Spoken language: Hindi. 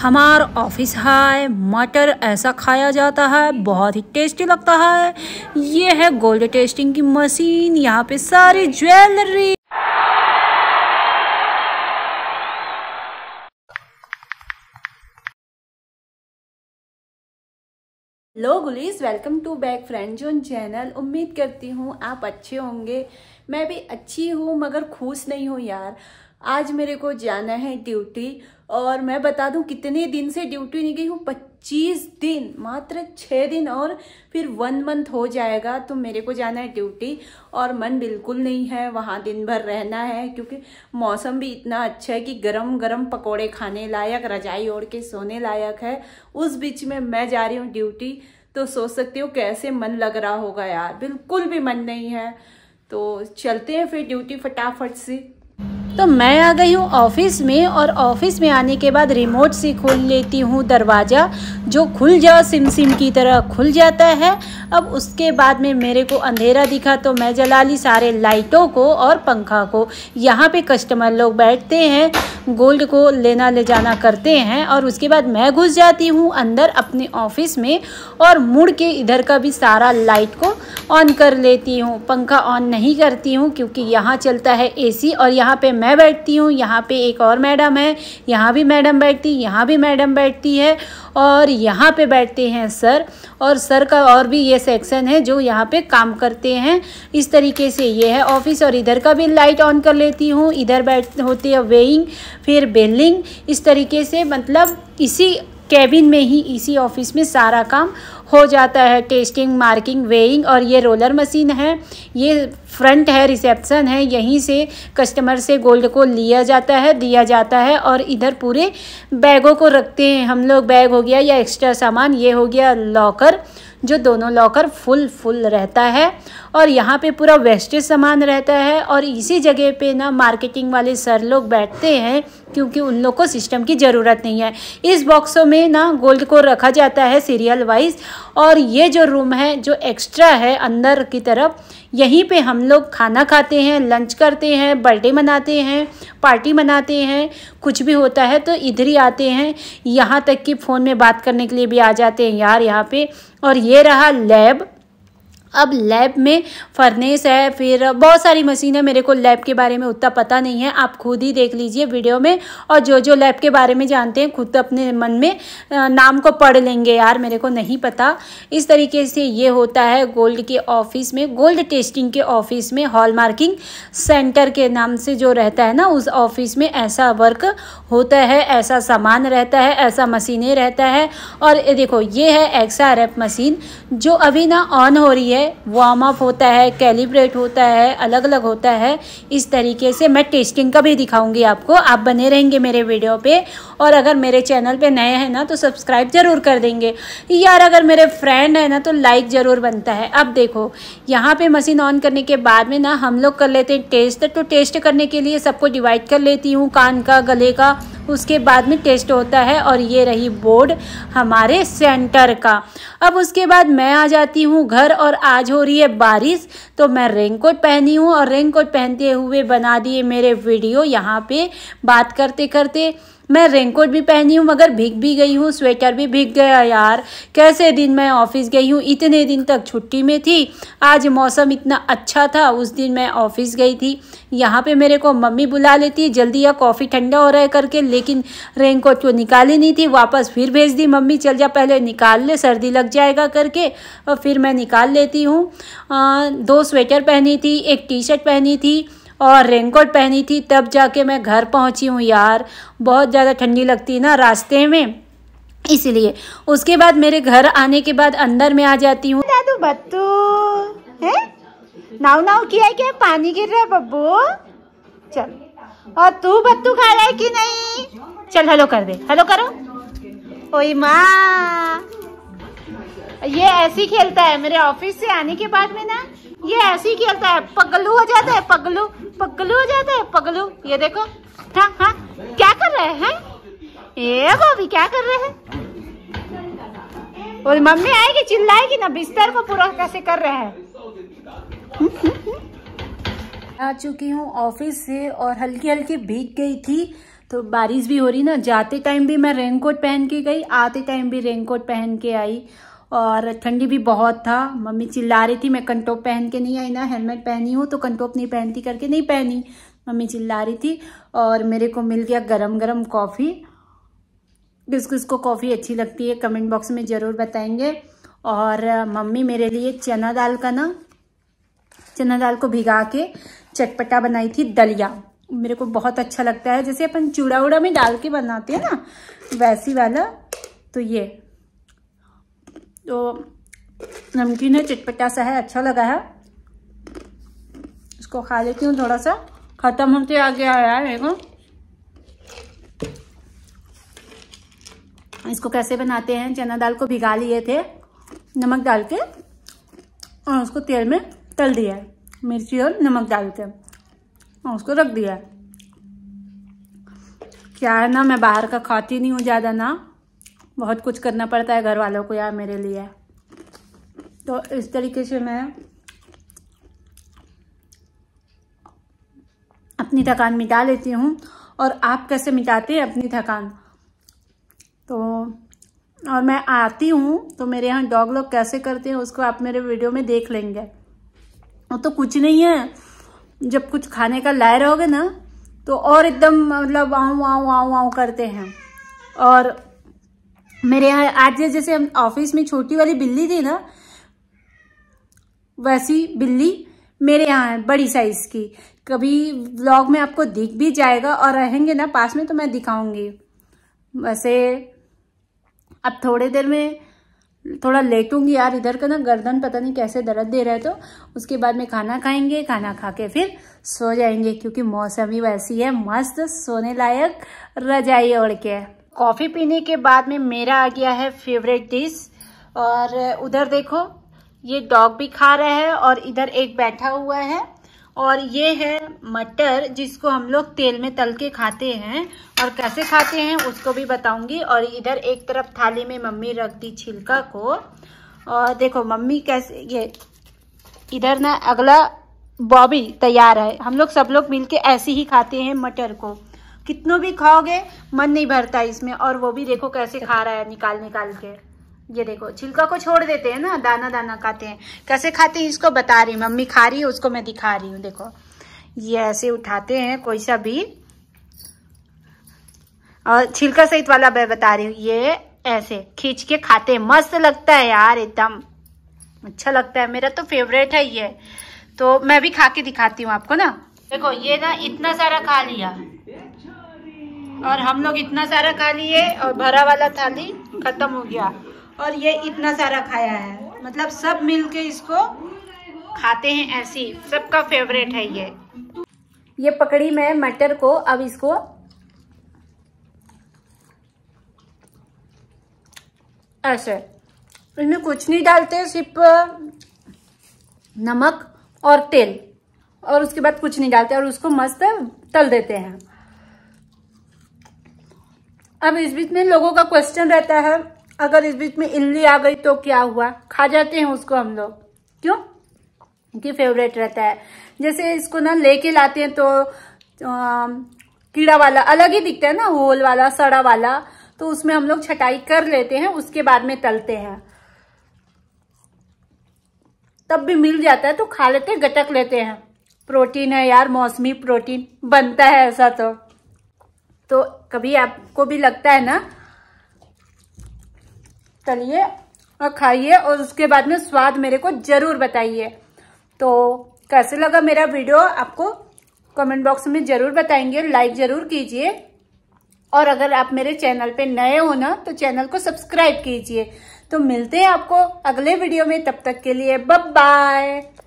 हमार ऑफिस है मटर ऐसा खाया जाता है बहुत ही टेस्टी लगता है ये है गोल्ड टेस्टिंग की मशीन यहाँ पे सारी ज्वेलरी हेलो गुलीज welcome to back friend zone channel उम्मीद करती हूँ आप अच्छे होंगे मैं भी अच्छी हूँ मगर खुश नहीं हूँ यार आज मेरे को जाना है ड्यूटी और मैं बता दूं कितने दिन से ड्यूटी नहीं गई हूँ पच्चीस दिन मात्र छः दिन और फिर वन मंथ हो जाएगा तो मेरे को जाना है ड्यूटी और मन बिल्कुल नहीं है वहाँ दिन भर रहना है क्योंकि मौसम भी इतना अच्छा है कि गरम गरम पकोड़े खाने लायक रजाई ओढ़ के सोने लायक है उस बीच में मैं जा रही हूँ ड्यूटी तो सोच सकती हो कैसे मन लग रहा होगा यार बिल्कुल भी मन नहीं है तो चलते हैं फिर ड्यूटी फटाफट से तो मैं आ गई हूँ ऑफिस में और ऑफिस में आने के बाद रिमोट से खोल लेती हूँ दरवाज़ा जो खुल जाओ सिम सिम की तरह खुल जाता है अब उसके बाद में मेरे को अंधेरा दिखा तो मैं जला ली सारे लाइटों को और पंखा को यहाँ पे कस्टमर लोग बैठते हैं गोल्ड को लेना ले जाना करते हैं और उसके बाद मैं घुस जाती हूँ अंदर अपने ऑफिस में और मुड़ के इधर का भी सारा लाइट को ऑन कर लेती हूँ पंखा ऑन नहीं करती हूँ क्योंकि यहाँ चलता है एसी और यहाँ पे मैं बैठती हूँ यहाँ पे एक और मैडम है यहाँ भी मैडम बैठती यहाँ भी मैडम बैठती है और यहाँ पे बैठते हैं सर और सर का और भी ये सेक्शन है जो यहाँ पे काम करते हैं इस तरीके से ये है ऑफिस और इधर का भी लाइट ऑन कर लेती हूँ इधर बैठ होती है वेइंग फिर बेलिंग इस तरीके से मतलब इसी कैबिन में ही इसी ऑफिस में सारा काम हो जाता है टेस्टिंग मार्किंग वेइंग और ये रोलर मशीन है ये फ्रंट है रिसेप्शन है यहीं से कस्टमर से गोल्ड को लिया जाता है दिया जाता है और इधर पूरे बैगों को रखते हैं हम लोग बैग हो गया या एक्स्ट्रा सामान ये हो गया लॉकर जो दोनों लॉकर फुल फुल रहता है और यहाँ पे पूरा वेस्टेज सामान रहता है और इसी जगह पे ना मार्केटिंग वाले सर लोग बैठते हैं क्योंकि उन लोग को सिस्टम की ज़रूरत नहीं है इस बॉक्सों में ना गोल्ड को रखा जाता है सीरियल वाइज और ये जो रूम है जो एक्स्ट्रा है अंदर की तरफ यहीं पे हम लोग खाना खाते हैं लंच करते हैं बर्थडे मनाते हैं पार्टी मनाते हैं कुछ भी होता है तो इधर ही आते हैं यहाँ तक कि फ़ोन में बात करने के लिए भी आ जाते हैं यार यहाँ पर और ये रहा लैब अब लैब में फर्नेस है फिर बहुत सारी मशीन है मेरे को लैब के बारे में उतना पता नहीं है आप खुद ही देख लीजिए वीडियो में और जो जो लैब के बारे में जानते हैं खुद अपने मन में नाम को पढ़ लेंगे यार मेरे को नहीं पता इस तरीके से ये होता है गोल्ड के ऑफिस में गोल्ड टेस्टिंग के ऑफिस में हॉल मार्किंग सेंटर के नाम से जो रहता है ना उस ऑफिस में ऐसा वर्क होता है ऐसा सामान रहता है ऐसा मशीनें रहता है और देखो ये है एक्सा रेप मशीन जो अभी ना ऑन हो रही है है वार्म अप होता है कैलिब्रेट होता है अलग अलग होता है इस तरीके से मैं टेस्टिंग का भी दिखाऊंगी आपको आप बने रहेंगे मेरे वीडियो पे और अगर मेरे चैनल पे नए हैं ना तो सब्सक्राइब ज़रूर कर देंगे यार अगर मेरे फ्रेंड है ना तो लाइक ज़रूर बनता है अब देखो यहाँ पर मशीन ऑन करने के बाद में ना हम लोग कर लेते हैं टेस्ट तो टेस्ट करने के लिए सबको डिवाइड कर लेती हूँ कान का गले का उसके बाद में टेस्ट होता है और ये रही बोर्ड हमारे सेंटर का अब उसके बाद मैं आ जाती हूँ घर और आज हो रही है बारिश तो मैं रेनकोट पहनी हूँ और रेनकोट पहनते हुए बना दिए मेरे वीडियो यहाँ पे बात करते करते मैं रेनकोट भी पहनी हूँ मगर भीग भी गई हूँ स्वेटर भी भीग गया यार कैसे दिन मैं ऑफिस गई हूँ इतने दिन तक छुट्टी में थी आज मौसम इतना अच्छा था उस दिन मैं ऑफिस गई थी यहाँ पे मेरे को मम्मी बुला लेती जल्दी या कॉफ़ी ठंडा हो रहा है करके लेकिन रेनकोट को तो निकाली नहीं थी वापस फिर भेज दी मम्मी चल जा पहले निकाल ले सर्दी लग जाएगा करके और फिर मैं निकाल लेती हूँ दो स्वेटर पहनी थी एक टी शर्ट पहनी थी और रेनकोट पहनी थी तब जाके मैं घर पहुंची हूँ यार बहुत ज़्यादा ठंडी लगती है ना रास्ते में इसलिए उसके बाद मेरे घर आने के बाद अंदर में आ जाती हूँ दादू बत्तू है नाव नाव किया है क्या पानी गिर रहा है बब्बू चल और तू बत्तू खा रहा है कि नहीं चल हेलो कर दे हेलो करो ओई माँ ये ऐसी खेलता है मेरे ऑफिस से आने के बाद में ना ये ऐसी खेलता है पगलू हो जाता है पगलू पगलू हो जाते हैं पगलू ये देखो हाँ हाँ क्या कर रहे हैं ये भाभी क्या कर रहे हैं और मम्मी आएगी चिल्लाएगी ना बिस्तर को पूरा कैसे कर रहे हैं आ चुकी हूँ ऑफिस से और हल्की हल्की भीग गई थी तो बारिश भी हो रही ना जाते टाइम भी मैं रेनकोट पहन के गई आते टाइम भी रेनकोट पहन के आई और ठंडी भी बहुत था मम्मी चिल्ला रही थी मैं कंटोप पहन के नहीं आई ना हेलमेट पहनी हूँ तो कंटोप नहीं पहनती करके नहीं पहनी मम्मी चिल्ला रही थी और मेरे को मिल गया गरम गरम कॉफ़ी किसको इसको कॉफ़ी अच्छी लगती है कमेंट बॉक्स में ज़रूर बताएंगे और मम्मी मेरे लिए चना दाल का ना चना दाल को भिगा के चटपटा बनाई थी दलिया मेरे को बहुत अच्छा लगता है जैसे अपन चूड़ा उड़ा में डाल के बनाते हैं ना वैसी वाला तो ये तो नमकीन है चटपटा सा है अच्छा लगा है इसको खा लेती हूँ थोड़ा सा ख़त्म होते आ गया यार को इसको कैसे बनाते हैं चना दाल को भिगा लिए थे नमक डाल के और उसको तेल में तल दिया है मिर्ची और नमक डाल के और उसको रख दिया है क्या है ना मैं बाहर का खाती नहीं हूँ ज़्यादा ना बहुत कुछ करना पड़ता है घर वालों को या मेरे लिए तो इस तरीके से मैं अपनी थकान मिटा लेती हूँ और आप कैसे मिटाते हैं अपनी थकान तो और मैं आती हूँ तो मेरे यहाँ डॉग लोग कैसे करते हैं उसको आप मेरे वीडियो में देख लेंगे वो तो कुछ नहीं है जब कुछ खाने का लाए रहोगे ना तो और एकदम मतलब आऊँ आऊँ आऊँ आऊँ करते हैं और मेरे यहाँ आज जैसे हम ऑफिस में छोटी वाली बिल्ली थी ना वैसी बिल्ली मेरे यहाँ है बड़ी साइज की कभी व्लॉग में आपको दिख भी जाएगा और रहेंगे ना पास में तो मैं दिखाऊंगी वैसे अब थोड़ी देर में थोड़ा लेटूंगी यार इधर का ना गर्दन पता नहीं कैसे दर्द दे रहा है तो उसके बाद में खाना खाएंगे खाना खा के फिर सो जाएंगे क्योंकि मौसम ही वैसी है मस्त सोने लायक रजाई ओढ़ के कॉफ़ी पीने के बाद में मेरा आ गया है फेवरेट डिश और उधर देखो ये डॉग भी खा रहा है और इधर एक बैठा हुआ है और ये है मटर जिसको हम लोग तेल में तल के खाते हैं और कैसे खाते हैं उसको भी बताऊंगी और इधर एक तरफ थाली में मम्मी रख दी छिलका को और देखो मम्मी कैसे ये इधर ना अगला बॉबी तैयार है हम लोग सब लोग मिलके ऐसे ही खाते हैं मटर को कितनों भी खाओगे मन नहीं भरता इसमें और वो भी देखो कैसे खा रहा है निकाल निकाल के ये देखो छिलका को छोड़ देते हैं ना दाना दाना खाते हैं कैसे खाते हैं इसको बता रही मम्मी खा रही है उसको मैं दिखा रही हूँ देखो ये ऐसे उठाते हैं कोई सा भी और छिलका सहित वाला मैं बता रही हूँ ये ऐसे खींच के खाते हैं मस्त लगता है यार एकदम अच्छा लगता है मेरा तो फेवरेट है ये तो मैं भी खा के दिखाती हूँ आपको ना देखो ये ना इतना सारा खा लिया और हम लोग इतना सारा खा लिए और भरा वाला थाली खत्म हो गया और ये इतना सारा खाया है मतलब सब मिलके इसको खाते हैं ऐसी सबका फेवरेट है ये ये पकड़ी मैं मटर को अब इसको ऐसे इसमें कुछ नहीं डालते सिर्फ नमक और तेल और उसके बाद कुछ नहीं डालते और उसको मस्त तल देते हैं अब इस बीच में लोगों का क्वेश्चन रहता है अगर इस बीच में इमली आ गई तो क्या हुआ खा जाते हैं उसको हम लोग क्यों क्योंकि फेवरेट रहता है जैसे इसको ना लेके लाते हैं तो आ, कीड़ा वाला अलग ही दिखता है ना होल वाला सड़ा वाला तो उसमें हम लोग छटाई कर लेते हैं उसके बाद में तलते हैं तब भी मिल जाता है तो खा लेते गटक लेते हैं प्रोटीन है यार मौसमी प्रोटीन बनता है ऐसा तो तो कभी आपको भी लगता है ना करिए और खाइए और उसके बाद में स्वाद मेरे को ज़रूर बताइए तो कैसे लगा मेरा वीडियो आपको कमेंट बॉक्स में ज़रूर बताएंगे लाइक ज़रूर कीजिए और अगर आप मेरे चैनल पे नए हो ना तो चैनल को सब्सक्राइब कीजिए तो मिलते हैं आपको अगले वीडियो में तब तक के लिए बाय